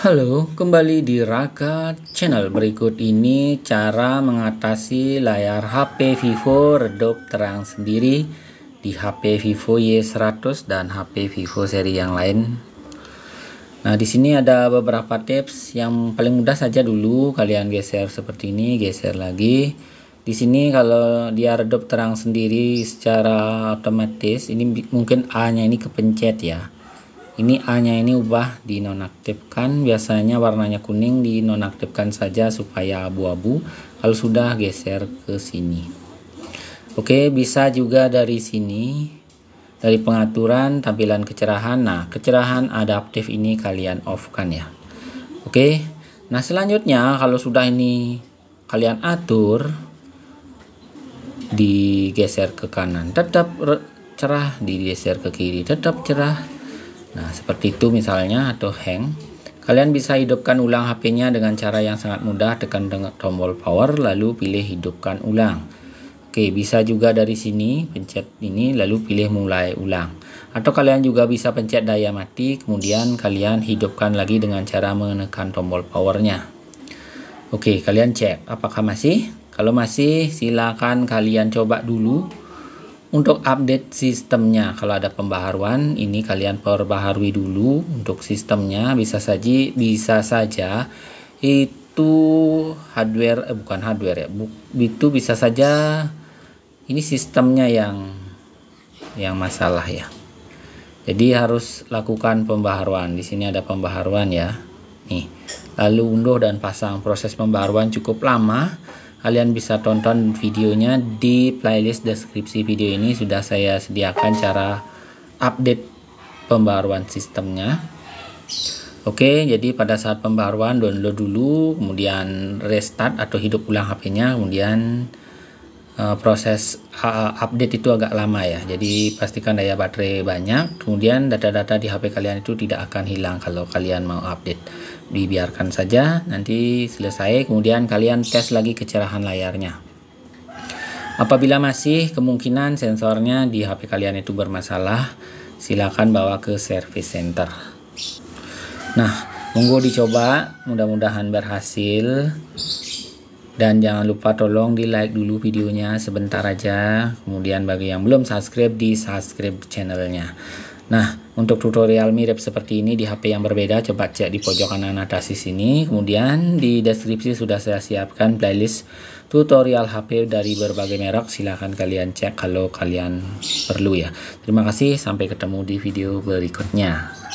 Halo, kembali di Raka Channel. Berikut ini cara mengatasi layar HP Vivo redup terang sendiri di HP Vivo Y100 dan HP Vivo seri yang lain. Nah, di sini ada beberapa tips yang paling mudah saja dulu kalian geser seperti ini, geser lagi. Di sini kalau dia redup terang sendiri secara otomatis, ini mungkin A-nya ini kepencet ya ini A nya ini ubah di nonaktifkan biasanya warnanya kuning di nonaktifkan saja supaya abu-abu kalau sudah geser ke sini oke bisa juga dari sini dari pengaturan tampilan kecerahan nah kecerahan adaptif ini kalian off kan ya oke nah selanjutnya kalau sudah ini kalian atur digeser ke kanan tetap cerah digeser ke kiri tetap cerah Nah, seperti itu misalnya atau hang. Kalian bisa hidupkan ulang HP-nya dengan cara yang sangat mudah, tekan dengan tombol power lalu pilih hidupkan ulang. Oke, bisa juga dari sini pencet ini lalu pilih mulai ulang. Atau kalian juga bisa pencet daya mati, kemudian kalian hidupkan lagi dengan cara menekan tombol powernya. Oke, kalian cek apakah masih? Kalau masih, silakan kalian coba dulu untuk update sistemnya kalau ada pembaharuan ini kalian perbaharui dulu untuk sistemnya bisa saja bisa saja itu hardware eh, bukan hardware ya bu, itu bisa saja ini sistemnya yang yang masalah ya jadi harus lakukan pembaharuan di sini ada pembaharuan ya nih lalu unduh dan pasang proses pembaharuan cukup lama Kalian bisa tonton videonya di playlist deskripsi video ini sudah saya sediakan cara update pembaruan sistemnya. Oke, jadi pada saat pembaruan download dulu, kemudian restart atau hidup ulang HP-nya, kemudian Eh, proses eh, update itu agak lama ya jadi pastikan daya baterai banyak kemudian data-data di HP kalian itu tidak akan hilang kalau kalian mau update dibiarkan saja nanti selesai kemudian kalian tes lagi kecerahan layarnya apabila masih kemungkinan sensornya di HP kalian itu bermasalah silakan bawa ke service center nah monggo dicoba mudah-mudahan berhasil dan jangan lupa tolong di like dulu videonya sebentar aja kemudian bagi yang belum subscribe di subscribe channelnya Nah, untuk tutorial mirip seperti ini di HP yang berbeda, coba cek di pojok kanan atas di sini. Kemudian di deskripsi sudah saya siapkan playlist tutorial HP dari berbagai merek. Silahkan kalian cek kalau kalian perlu ya. Terima kasih, sampai ketemu di video berikutnya.